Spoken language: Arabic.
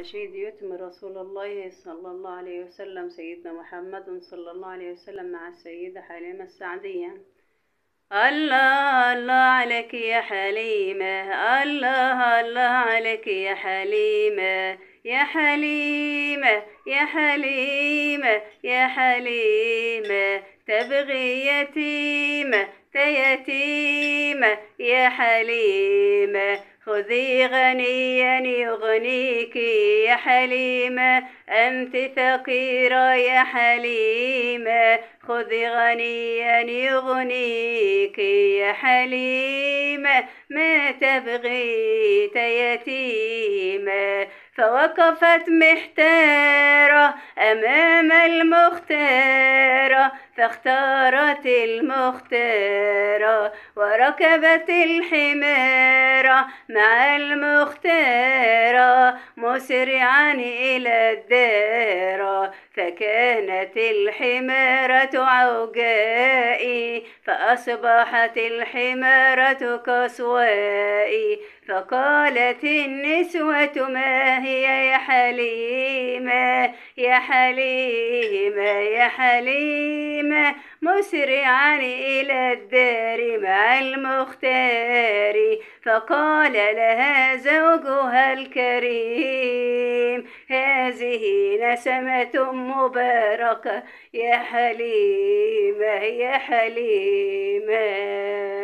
أشيد يتم رسول الله صلى الله عليه وسلم سيدنا محمد صلى الله عليه وسلم مع السيدة حليمة السعدية الله الله عليك يا حليمة الله الله عليك يا حليمة يا حليمة يا حليمة يا حليمة تبغي يتيمة تيتيمة يا حليمة خذي غنيا يغنيك يا حليمة أنت فقيرة يا حليمة خذي غنيا يغنيك يا حليمة ما تبغيت يتيمة فوقفت محتارة أمام المختارة فاختارت المختارة وركبت الحمارة مع المختارة مسرعا إلى الدارة فكانت الحمارة عوجائي فأصبحت الحمارة كسوائي فقالت النسوة ما هي يا حليمة يا حليمة يا حليمة مسرعا إلى الدار مع المختار فقال لها زوجها الكريم هذه نسمة مباركة يا حليمة يا حليمة